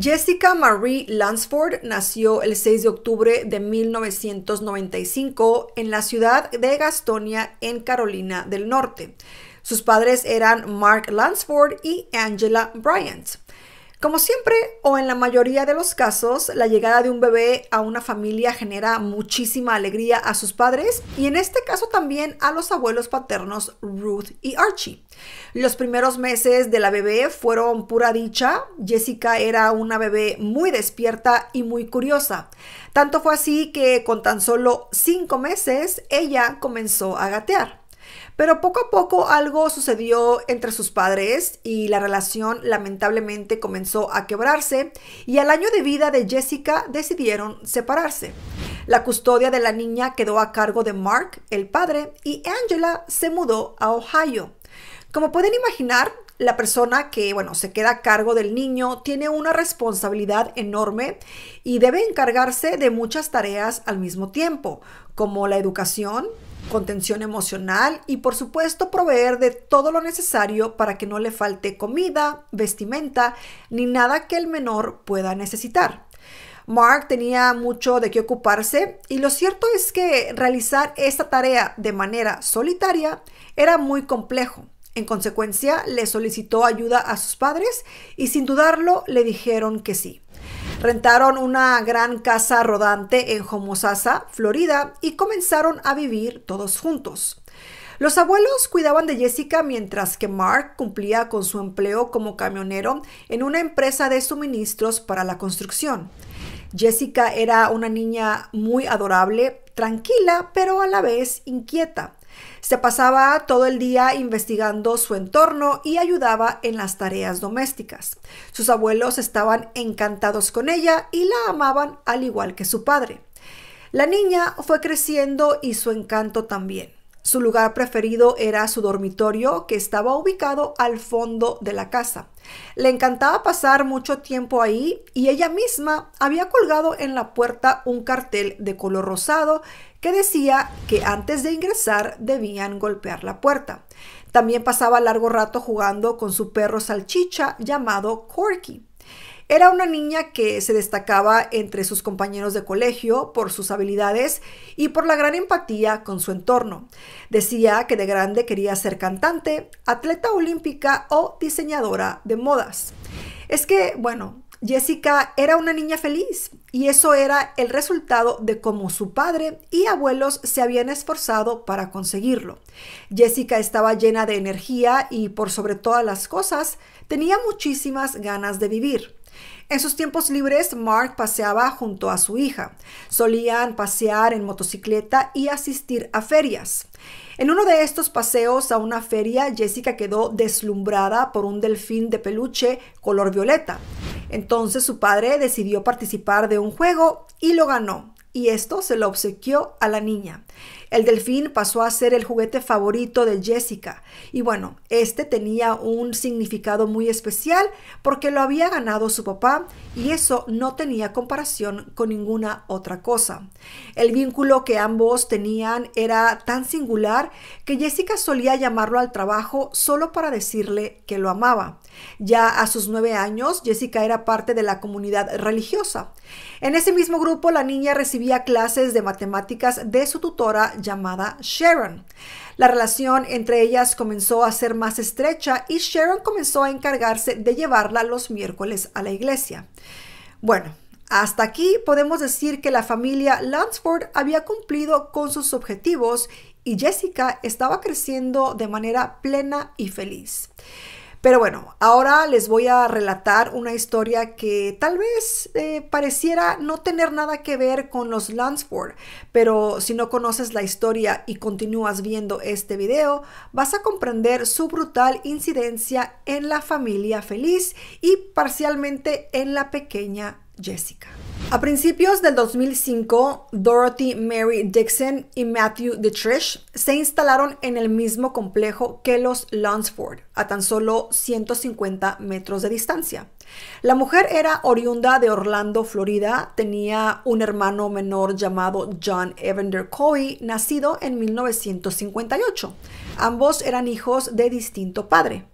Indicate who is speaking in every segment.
Speaker 1: Jessica Marie Lansford nació el 6 de octubre de 1995 en la ciudad de Gastonia, en Carolina del Norte. Sus padres eran Mark Lansford y Angela Bryant. Como siempre, o en la mayoría de los casos, la llegada de un bebé a una familia genera muchísima alegría a sus padres y en este caso también a los abuelos paternos Ruth y Archie. Los primeros meses de la bebé fueron pura dicha. Jessica era una bebé muy despierta y muy curiosa. Tanto fue así que con tan solo cinco meses ella comenzó a gatear. Pero poco a poco algo sucedió entre sus padres y la relación lamentablemente comenzó a quebrarse y al año de vida de Jessica decidieron separarse. La custodia de la niña quedó a cargo de Mark, el padre, y Angela se mudó a Ohio. Como pueden imaginar, la persona que, se queda a cargo del niño tiene una responsabilidad enorme y debe encargarse de muchas tareas al mismo tiempo, como la educación, contención emocional y por supuesto proveer de todo lo necesario para que no le falte comida, vestimenta ni nada que el menor pueda necesitar. Mark tenía mucho de qué ocuparse y lo cierto es que realizar esta tarea de manera solitaria era muy complejo. En consecuencia, le solicitó ayuda a sus padres y sin dudarlo le dijeron que sí. Rentaron una gran casa rodante en Homosassa, Florida, y comenzaron a vivir todos juntos. Los abuelos cuidaban de Jessica mientras que Mark cumplía con su empleo como camionero en una empresa de suministros para la construcción. Jessica era una niña muy adorable, tranquila, pero a la vez inquieta. Se pasaba todo el día investigando su entorno y ayudaba en las tareas domésticas. Sus abuelos estaban encantados con ella y la amaban al igual que su padre. La niña fue creciendo y su encanto también. Su lugar preferido era su dormitorio, que estaba ubicado al fondo de la casa. Le encantaba pasar mucho tiempo ahí y ella misma había colgado en la puerta un cartel de color rosado que decía que antes de ingresar debían golpear la puerta. También pasaba largo rato jugando con su perro salchicha llamado Corky. Era una niña que se destacaba entre sus compañeros de colegio por sus habilidades y por la gran empatía con su entorno. Decía que de grande quería ser cantante, atleta olímpica o diseñadora de modas. Es que, bueno, Jessica era una niña feliz y eso era el resultado de cómo su padre y abuelos se habían esforzado para conseguirlo. Jessica estaba llena de energía y por sobre todas las cosas tenía muchísimas ganas de vivir. En sus tiempos libres, Mark paseaba junto a su hija. Solían pasear en motocicleta y asistir a ferias. En uno de estos paseos a una feria, Jessica quedó deslumbrada por un delfín de peluche color violeta. Entonces su padre decidió participar de un juego y lo ganó, y esto se lo obsequió a la niña. El delfín pasó a ser el juguete favorito de Jessica y bueno, este tenía un significado muy especial porque lo había ganado su papá y eso no tenía comparación con ninguna otra cosa. El vínculo que ambos tenían era tan singular que Jessica solía llamarlo al trabajo solo para decirle que lo amaba. Ya a sus nueve años, Jessica era parte de la comunidad religiosa. En ese mismo grupo, la niña recibía clases de matemáticas de su tutor llamada Sharon. La relación entre ellas comenzó a ser más estrecha y Sharon comenzó a encargarse de llevarla los miércoles a la iglesia. Bueno, hasta aquí podemos decir que la familia Lansford había cumplido con sus objetivos y Jessica estaba creciendo de manera plena y feliz. Pero bueno, ahora les voy a relatar una historia que tal vez eh, pareciera no tener nada que ver con los Lansford, pero si no conoces la historia y continúas viendo este video, vas a comprender su brutal incidencia en la familia feliz y parcialmente en la pequeña Jessica. A principios del 2005, Dorothy Mary Dixon y Matthew Detrish se instalaron en el mismo complejo que los Lunsford, a tan solo 150 metros de distancia. La mujer era oriunda de Orlando, Florida, tenía un hermano menor llamado John Evander Coy, nacido en 1958. Ambos eran hijos de distinto padre.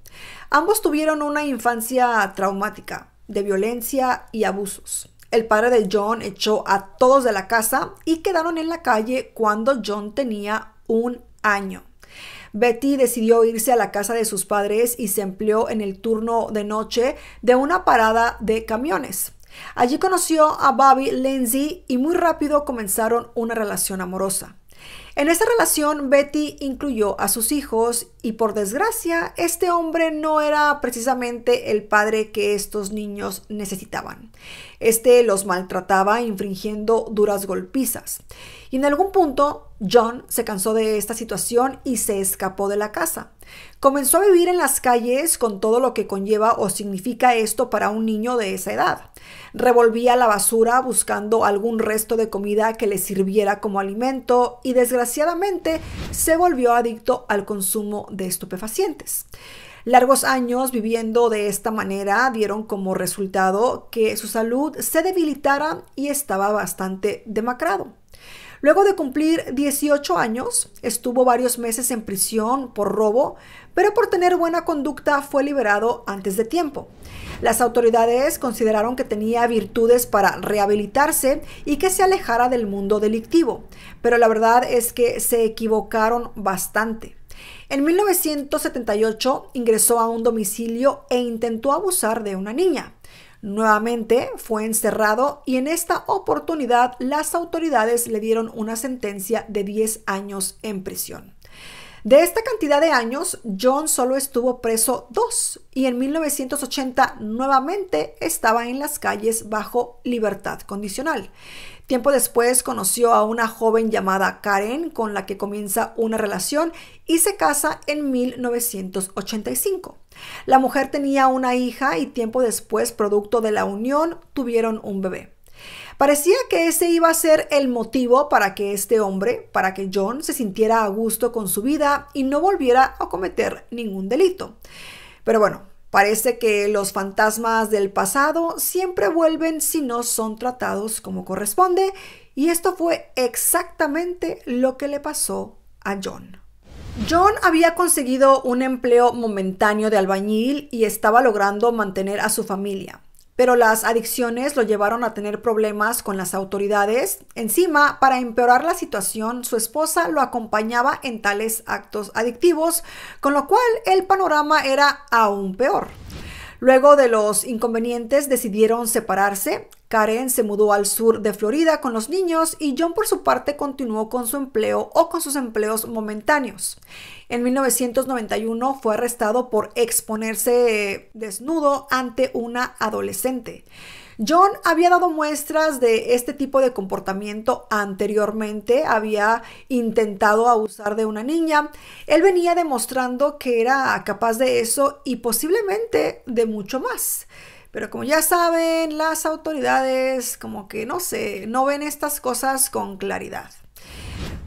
Speaker 1: Ambos tuvieron una infancia traumática, de violencia y abusos. El padre de John echó a todos de la casa y quedaron en la calle cuando John tenía un año. Betty decidió irse a la casa de sus padres y se empleó en el turno de noche de una parada de camiones. Allí conoció a Bobby Lindsay y muy rápido comenzaron una relación amorosa. En esta relación, Betty incluyó a sus hijos y por desgracia, este hombre no era precisamente el padre que estos niños necesitaban. Este los maltrataba infringiendo duras golpizas. Y en algún punto, John se cansó de esta situación y se escapó de la casa. Comenzó a vivir en las calles con todo lo que conlleva o significa esto para un niño de esa edad. Revolvía la basura buscando algún resto de comida que le sirviera como alimento y desgraciadamente desgraciadamente se volvió adicto al consumo de estupefacientes. Largos años viviendo de esta manera dieron como resultado que su salud se debilitara y estaba bastante demacrado. Luego de cumplir 18 años, estuvo varios meses en prisión por robo, pero por tener buena conducta fue liberado antes de tiempo. Las autoridades consideraron que tenía virtudes para rehabilitarse y que se alejara del mundo delictivo, pero la verdad es que se equivocaron bastante. En 1978 ingresó a un domicilio e intentó abusar de una niña. Nuevamente fue encerrado y en esta oportunidad las autoridades le dieron una sentencia de 10 años en prisión. De esta cantidad de años, John solo estuvo preso dos y en 1980 nuevamente estaba en las calles bajo libertad condicional. Tiempo después conoció a una joven llamada Karen con la que comienza una relación y se casa en 1985. La mujer tenía una hija y tiempo después, producto de la unión, tuvieron un bebé. Parecía que ese iba a ser el motivo para que este hombre, para que John se sintiera a gusto con su vida y no volviera a cometer ningún delito. Pero bueno, parece que los fantasmas del pasado siempre vuelven si no son tratados como corresponde y esto fue exactamente lo que le pasó a John. John había conseguido un empleo momentáneo de albañil y estaba logrando mantener a su familia pero las adicciones lo llevaron a tener problemas con las autoridades. Encima, para empeorar la situación, su esposa lo acompañaba en tales actos adictivos, con lo cual el panorama era aún peor. Luego de los inconvenientes decidieron separarse. Karen se mudó al sur de Florida con los niños y John por su parte continuó con su empleo o con sus empleos momentáneos. En 1991 fue arrestado por exponerse desnudo ante una adolescente. John había dado muestras de este tipo de comportamiento anteriormente, había intentado abusar de una niña, él venía demostrando que era capaz de eso y posiblemente de mucho más. Pero como ya saben, las autoridades como que no sé, no ven estas cosas con claridad.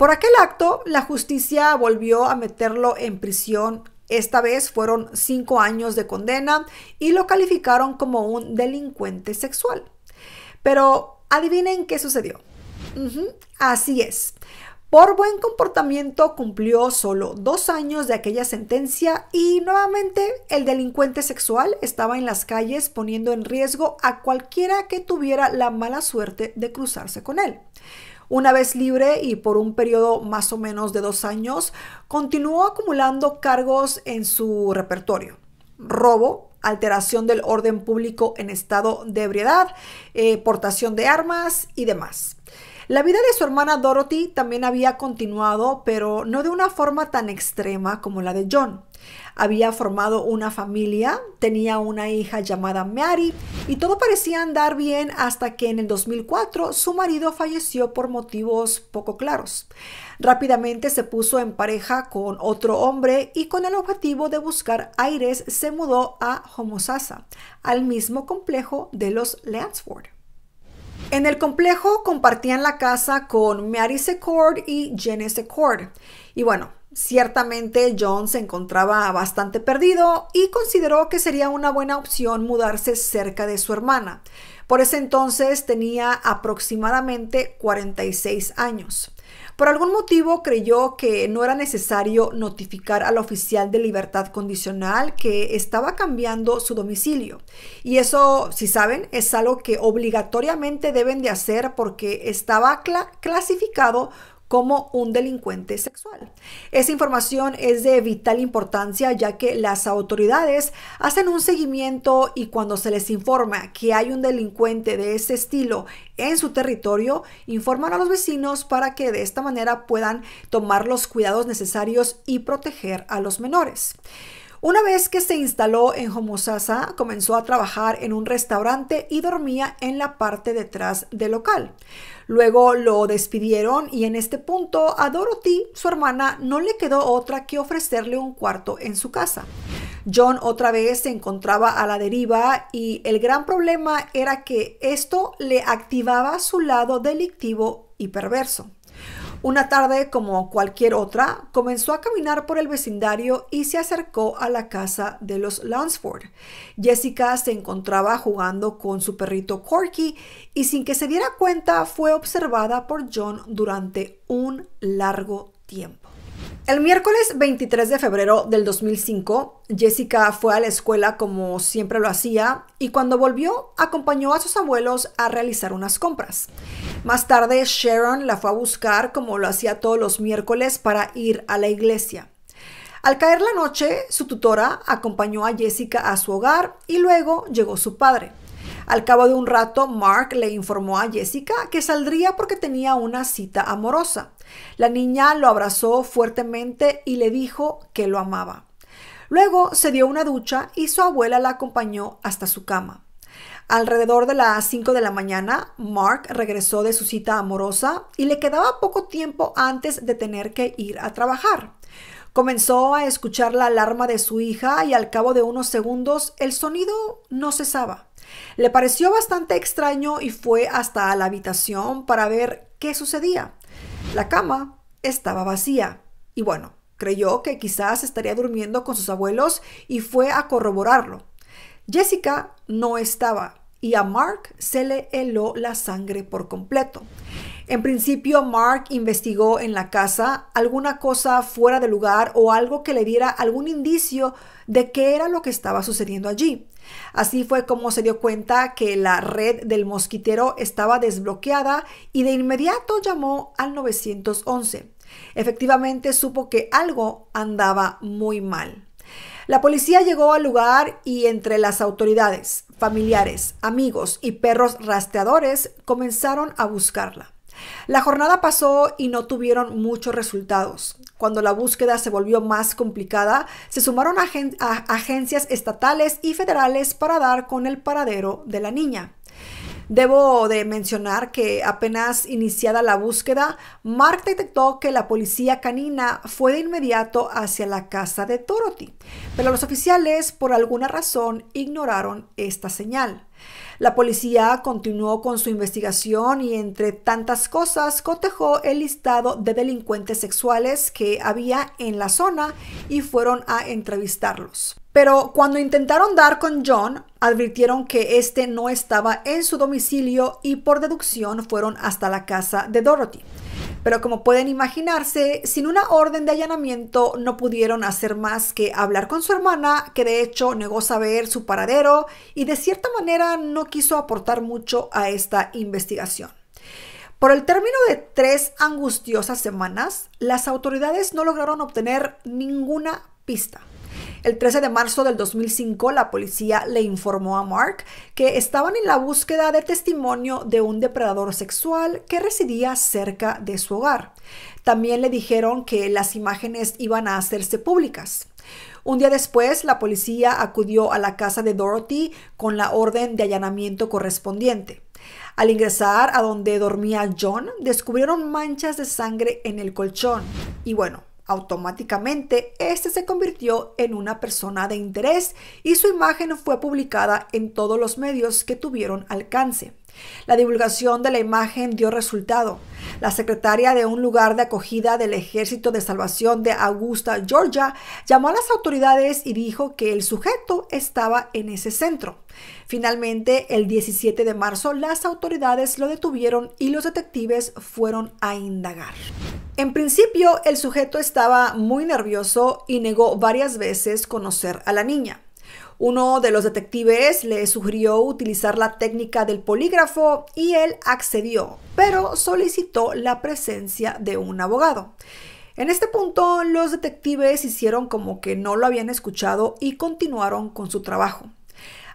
Speaker 1: Por aquel acto, la justicia volvió a meterlo en prisión. Esta vez fueron cinco años de condena y lo calificaron como un delincuente sexual. Pero adivinen qué sucedió. así es. Por buen comportamiento cumplió solo dos años de aquella sentencia y nuevamente el delincuente sexual estaba en las calles poniendo en riesgo a cualquiera que tuviera la mala suerte de cruzarse con él. Una vez libre y por un periodo más o menos de dos años, continuó acumulando cargos en su repertorio. Robo, alteración del orden público en estado de ebriedad, eh, portación de armas y demás. La vida de su hermana Dorothy también había continuado, pero no de una forma tan extrema como la de John. Había formado una familia, tenía una hija llamada Mary y todo parecía andar bien hasta que en el 2004 su marido falleció por motivos poco claros. Rápidamente se puso en pareja con otro hombre y con el objetivo de buscar aires se mudó a Homosassa, al mismo complejo de los Lansford. En el complejo compartían la casa con Mary Secord y Jenny Secord. Y bueno, Ciertamente John se encontraba bastante perdido y consideró que sería una buena opción mudarse cerca de su hermana. Por ese entonces tenía aproximadamente 46 años. Por algún motivo creyó que no era necesario notificar al oficial de libertad condicional que estaba cambiando su domicilio. Y eso, si saben, es algo que obligatoriamente deben de hacer porque estaba clasificado como un delincuente sexual. Esa información es de vital importancia ya que las autoridades hacen un seguimiento y cuando se les informa que hay un delincuente de ese estilo en su territorio, informan a los vecinos para que de esta manera puedan tomar los cuidados necesarios y proteger a los menores. Una vez que se instaló en Homosasa, comenzó a trabajar en un restaurante y dormía en la parte detrás del local. Luego lo despidieron y en este punto a Dorothy, su hermana, no le quedó otra que ofrecerle un cuarto en su casa. John otra vez se encontraba a la deriva y el gran problema era que esto le activaba su lado delictivo y perverso. Una tarde, como cualquier otra, comenzó a caminar por el vecindario y se acercó a la casa de los Lansford. Jessica se encontraba jugando con su perrito Corky y sin que se diera cuenta fue observada por John durante un largo tiempo. El miércoles 23 de febrero del 2005, Jessica fue a la escuela como siempre lo hacía y cuando volvió acompañó a sus abuelos a realizar unas compras. Más tarde, Sharon la fue a buscar como lo hacía todos los miércoles para ir a la iglesia. Al caer la noche, su tutora acompañó a Jessica a su hogar y luego llegó su padre. Al cabo de un rato, Mark le informó a Jessica que saldría porque tenía una cita amorosa. La niña lo abrazó fuertemente y le dijo que lo amaba. Luego se dio una ducha y su abuela la acompañó hasta su cama. Alrededor de las 5 de la mañana, Mark regresó de su cita amorosa y le quedaba poco tiempo antes de tener que ir a trabajar. Comenzó a escuchar la alarma de su hija y al cabo de unos segundos el sonido no cesaba. Le pareció bastante extraño y fue hasta la habitación para ver qué sucedía. La cama estaba vacía y bueno, creyó que quizás estaría durmiendo con sus abuelos y fue a corroborarlo. Jessica no estaba, y a Mark se le heló la sangre por completo. En principio, Mark investigó en la casa alguna cosa fuera de lugar o algo que le diera algún indicio de qué era lo que estaba sucediendo allí. Así fue como se dio cuenta que la red del mosquitero estaba desbloqueada y de inmediato llamó al 911. Efectivamente supo que algo andaba muy mal. La policía llegó al lugar y entre las autoridades, familiares, amigos y perros rastreadores comenzaron a buscarla. La jornada pasó y no tuvieron muchos resultados. Cuando la búsqueda se volvió más complicada, se sumaron a agencias estatales y federales para dar con el paradero de la niña. Debo de mencionar que apenas iniciada la búsqueda, Mark detectó que la policía canina fue de inmediato hacia la casa de Dorothy, pero los oficiales por alguna razón ignoraron esta señal. La policía continuó con su investigación y entre tantas cosas cotejó el listado de delincuentes sexuales que había en la zona y fueron a entrevistarlos. Pero cuando intentaron dar con John, advirtieron que este no estaba en su domicilio y por deducción fueron hasta la casa de Dorothy. Pero como pueden imaginarse, sin una orden de allanamiento no pudieron hacer más que hablar con su hermana, que de hecho negó saber su paradero y de cierta manera no quiso aportar mucho a esta investigación. Por el término de tres angustiosas semanas, las autoridades no lograron obtener ninguna pista. El 13 de marzo del 2005, la policía le informó a Mark que estaban en la búsqueda de testimonio de un depredador sexual que residía cerca de su hogar. También le dijeron que las imágenes iban a hacerse públicas. Un día después, la policía acudió a la casa de Dorothy con la orden de allanamiento correspondiente. Al ingresar a donde dormía John, descubrieron manchas de sangre en el colchón. Y bueno, Automáticamente, este se convirtió en una persona de interés y su imagen fue publicada en todos los medios que tuvieron alcance. La divulgación de la imagen dio resultado. La secretaria de un lugar de acogida del Ejército de Salvación de Augusta, Georgia, llamó a las autoridades y dijo que el sujeto estaba en ese centro. Finalmente, el 17 de marzo, las autoridades lo detuvieron y los detectives fueron a indagar. En principio, el sujeto estaba muy nervioso y negó varias veces conocer a la niña. Uno de los detectives le sugirió utilizar la técnica del polígrafo y él accedió, pero solicitó la presencia de un abogado. En este punto, los detectives hicieron como que no lo habían escuchado y continuaron con su trabajo.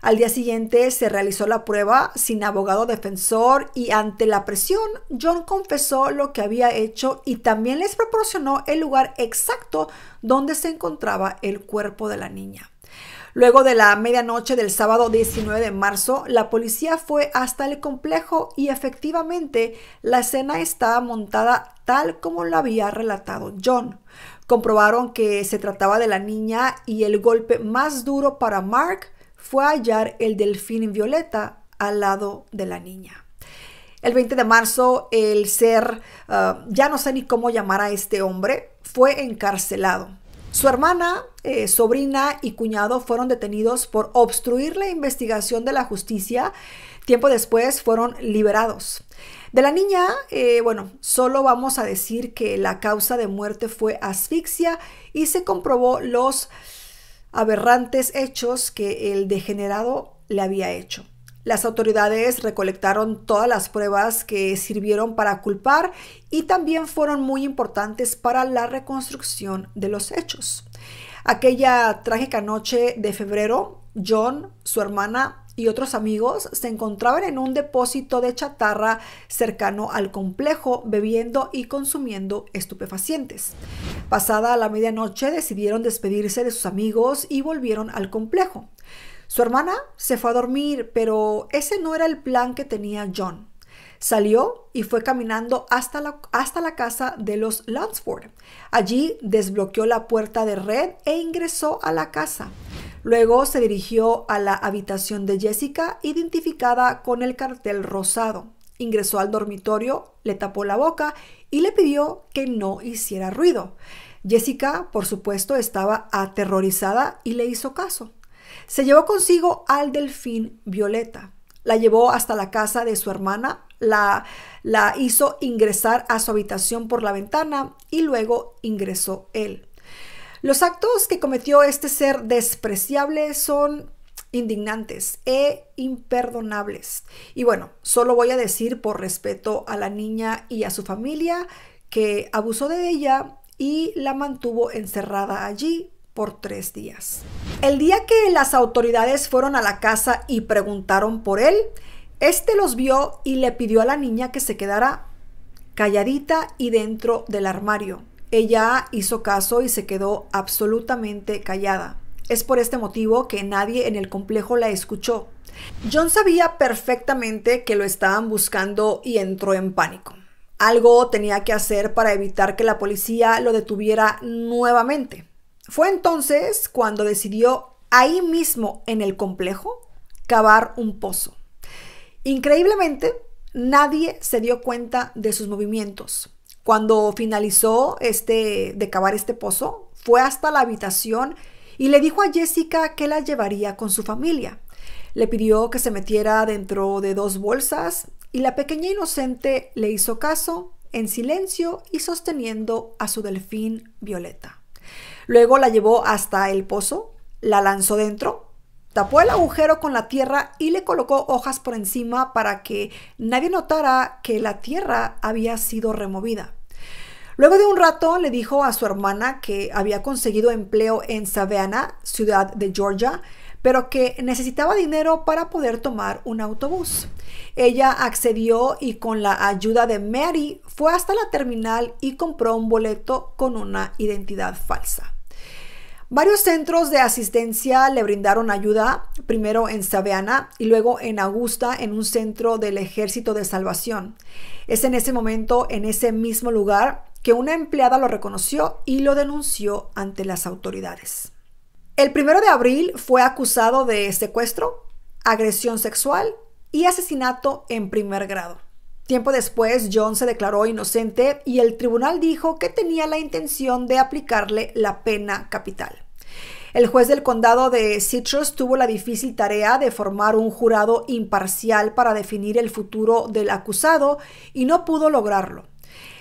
Speaker 1: Al día siguiente se realizó la prueba sin abogado defensor y ante la presión, John confesó lo que había hecho y también les proporcionó el lugar exacto donde se encontraba el cuerpo de la niña. Luego de la medianoche del sábado 19 de marzo, la policía fue hasta el complejo y efectivamente la escena estaba montada tal como lo había relatado John. Comprobaron que se trataba de la niña y el golpe más duro para Mark fue a hallar el delfín violeta al lado de la niña. El 20 de marzo, el ser, ah, ya no sé ni cómo llamar a este hombre, fue encarcelado. Su hermana, eh, sobrina y cuñado fueron detenidos por obstruir la investigación de la justicia. Tiempo después fueron liberados. De la niña, eh, bueno, solo vamos a decir que la causa de muerte fue asfixia y se comprobó los aberrantes hechos que el degenerado le había hecho. Las autoridades recolectaron todas las pruebas que sirvieron para culpar y también fueron muy importantes para la reconstrucción de los hechos. Aquella trágica noche de febrero, John, su hermana, y otros amigos se encontraban en un depósito de chatarra cercano al complejo bebiendo y consumiendo estupefacientes. Pasada la medianoche decidieron despedirse de sus amigos y volvieron al complejo. Su hermana se fue a dormir, pero ese no era el plan que tenía John. Salió y fue caminando hasta la, hasta la casa de los Lansford. Allí desbloqueó la puerta de red e ingresó a la casa. Luego se dirigió a la habitación de Jessica, identificada con el cartel rosado. Ingresó al dormitorio, le tapó la boca y le pidió que no hiciera ruido. Jessica, por supuesto, estaba aterrorizada y le hizo caso. Se llevó consigo al delfín Violeta. La llevó hasta la casa de su hermana, la, la hizo ingresar a su habitación por la ventana y luego ingresó él. Los actos que cometió este ser despreciable son indignantes e imperdonables. Y bueno, solo voy a decir por respeto a la niña y a su familia que abusó de ella y la mantuvo encerrada allí por tres días. El día que las autoridades fueron a la casa y preguntaron por él, este los vio y le pidió a la niña que se quedara calladita y dentro del armario. Ella hizo caso y se quedó absolutamente callada. Es por este motivo que nadie en el complejo la escuchó. John sabía perfectamente que lo estaban buscando y entró en pánico. Algo tenía que hacer para evitar que la policía lo detuviera nuevamente. Fue entonces cuando decidió ahí mismo en el complejo cavar un pozo. Increíblemente, nadie se dio cuenta de sus movimientos cuando finalizó este, de cavar este pozo, fue hasta la habitación y le dijo a Jessica que la llevaría con su familia. Le pidió que se metiera dentro de dos bolsas y la pequeña inocente le hizo caso en silencio y sosteniendo a su delfín violeta. Luego la llevó hasta el pozo, la lanzó dentro, tapó el agujero con la tierra y le colocó hojas por encima para que nadie notara que la tierra había sido removida. Luego de un rato le dijo a su hermana que había conseguido empleo en Savannah, ciudad de Georgia, pero que necesitaba dinero para poder tomar un autobús. Ella accedió y con la ayuda de Mary fue hasta la terminal y compró un boleto con una identidad falsa. Varios centros de asistencia le brindaron ayuda, primero en Savannah y luego en Augusta, en un centro del Ejército de Salvación. Es en ese momento, en ese mismo lugar, una empleada lo reconoció y lo denunció ante las autoridades. El primero de abril fue acusado de secuestro, agresión sexual y asesinato en primer grado. Tiempo después, John se declaró inocente y el tribunal dijo que tenía la intención de aplicarle la pena capital. El juez del condado de Citrus tuvo la difícil tarea de formar un jurado imparcial para definir el futuro del acusado y no pudo lograrlo.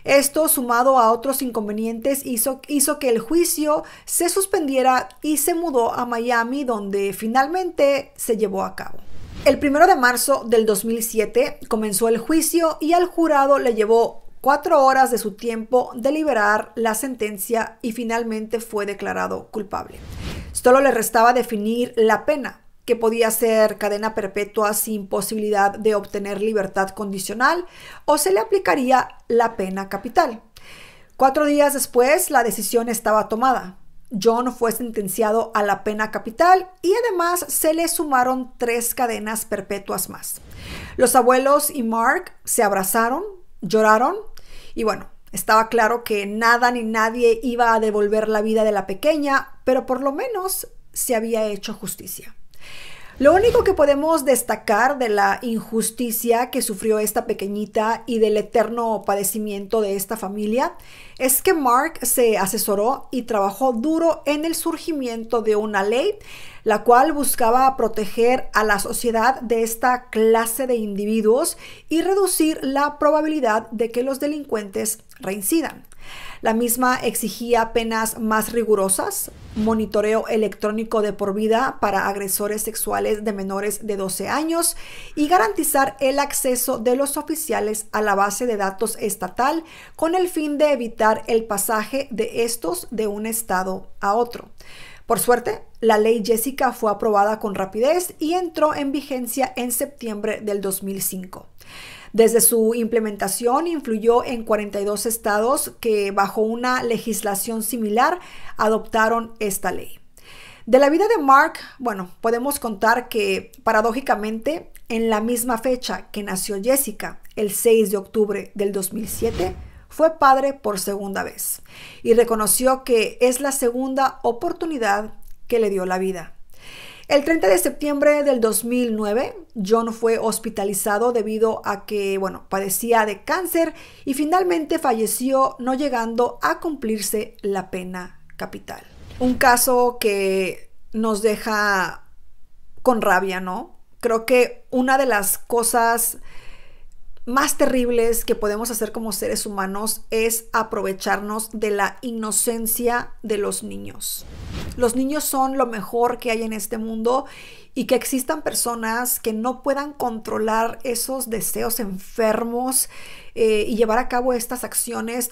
Speaker 1: Esto, sumado a otros inconvenientes, hizo, que el juicio se suspendiera y se mudó a Miami, donde finalmente se llevó a cabo. El primero de marzo del 2007 comenzó el juicio y al jurado le llevó cuatro horas de su tiempo deliberar la sentencia y finalmente fue declarado culpable. Solo le restaba definir la pena que podía ser cadena perpetua sin posibilidad de obtener libertad condicional o se le aplicaría la pena capital. Cuatro días después, la decisión estaba tomada. John fue sentenciado a la pena capital y además se le sumaron tres cadenas perpetuas más. Los abuelos y Mark se abrazaron, lloraron y bueno, estaba claro que nada ni nadie iba a devolver la vida de la pequeña, pero por lo menos se había hecho justicia. Lo único que podemos destacar de la injusticia que sufrió esta pequeñita y del eterno padecimiento de esta familia es que Mark se asesoró y trabajó duro en el surgimiento de una ley la cual buscaba proteger a la sociedad de esta clase de individuos y reducir la probabilidad de que los delincuentes reincidan. La misma exigía penas más rigurosas, monitoreo electrónico de por vida para agresores sexuales de menores de 12 años y garantizar el acceso de los oficiales a la base de datos estatal con el fin de evitar el pasaje de estos de un estado a otro. Por suerte, la ley Jessica fue aprobada con rapidez y entró en vigencia en septiembre del 2005. Desde su implementación influyó en 42 estados que bajo una legislación similar adoptaron esta ley. De la vida de Mark, bueno, podemos contar que paradójicamente en la misma fecha que nació Jessica, el 6 de octubre del 2007, fue padre por segunda vez y reconoció que es la segunda oportunidad que le dio la vida. El 30 de septiembre del 2009, John fue hospitalizado debido a que, bueno, padecía de cáncer y finalmente falleció no llegando a cumplirse la pena capital. Un caso que nos deja con rabia, ¿no? Creo que una de las cosas más terribles que podemos hacer como seres humanos es aprovecharnos de la inocencia de los niños. Los niños son lo mejor que hay en este mundo y que existan personas que no puedan controlar esos deseos enfermos eh, y llevar a cabo estas acciones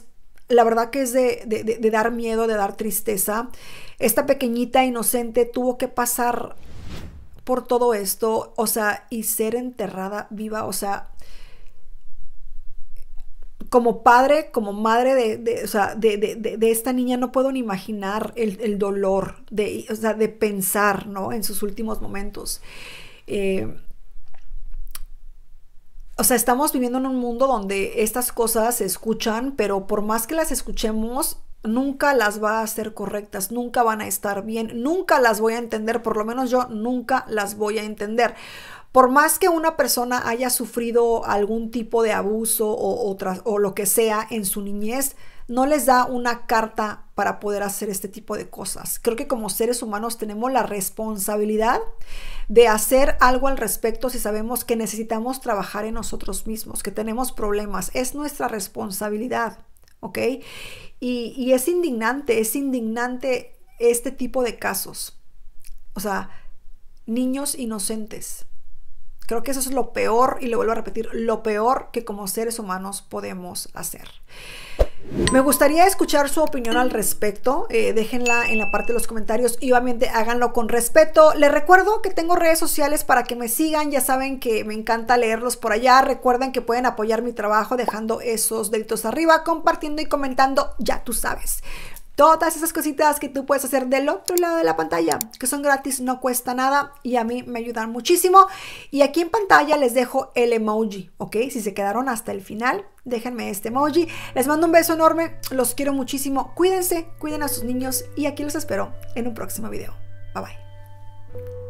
Speaker 1: la verdad que es de, de, dar miedo, de dar tristeza. Esta pequeñita inocente tuvo que pasar por todo esto, o sea, y ser enterrada viva, o sea, como padre, como madre de, esta niña, no puedo ni imaginar el, dolor de, de pensar ¿no? en sus últimos momentos. Eh, o sea, estamos viviendo en un mundo donde estas cosas se escuchan, pero por más que las escuchemos, nunca las va a ser correctas, nunca van a estar bien, nunca las voy a entender, por lo menos yo nunca las voy a entender por más que una persona haya sufrido algún tipo de abuso o, lo que sea en su niñez, no les da una carta para poder hacer este tipo de cosas. Creo que como seres humanos tenemos la responsabilidad de hacer algo al respecto si sabemos que necesitamos trabajar en nosotros mismos, que tenemos problemas. Es nuestra responsabilidad, ¿ok? y es indignante, es indignante este tipo de casos. O sea, niños inocentes Creo que eso es lo peor, y le vuelvo a repetir, lo peor que como seres humanos podemos hacer. Me gustaría escuchar su opinión al respecto. Eh, déjenla en la parte de los comentarios y obviamente háganlo con respeto. Les recuerdo que tengo redes sociales para que me sigan. Ya saben que me encanta leerlos por allá. Recuerden que pueden apoyar mi trabajo dejando esos deditos arriba, compartiendo y comentando. Ya tú sabes. Todas esas cositas que tú puedes hacer del otro lado de la pantalla, que son gratis, no cuesta nada y a mí me ayudan muchísimo. Y aquí en pantalla les dejo el emoji, ¿ok? Si se quedaron hasta el final, déjenme este emoji. Les mando un beso enorme, los quiero muchísimo. Cuídense, cuiden a sus niños y aquí los espero en un próximo video. Bye bye.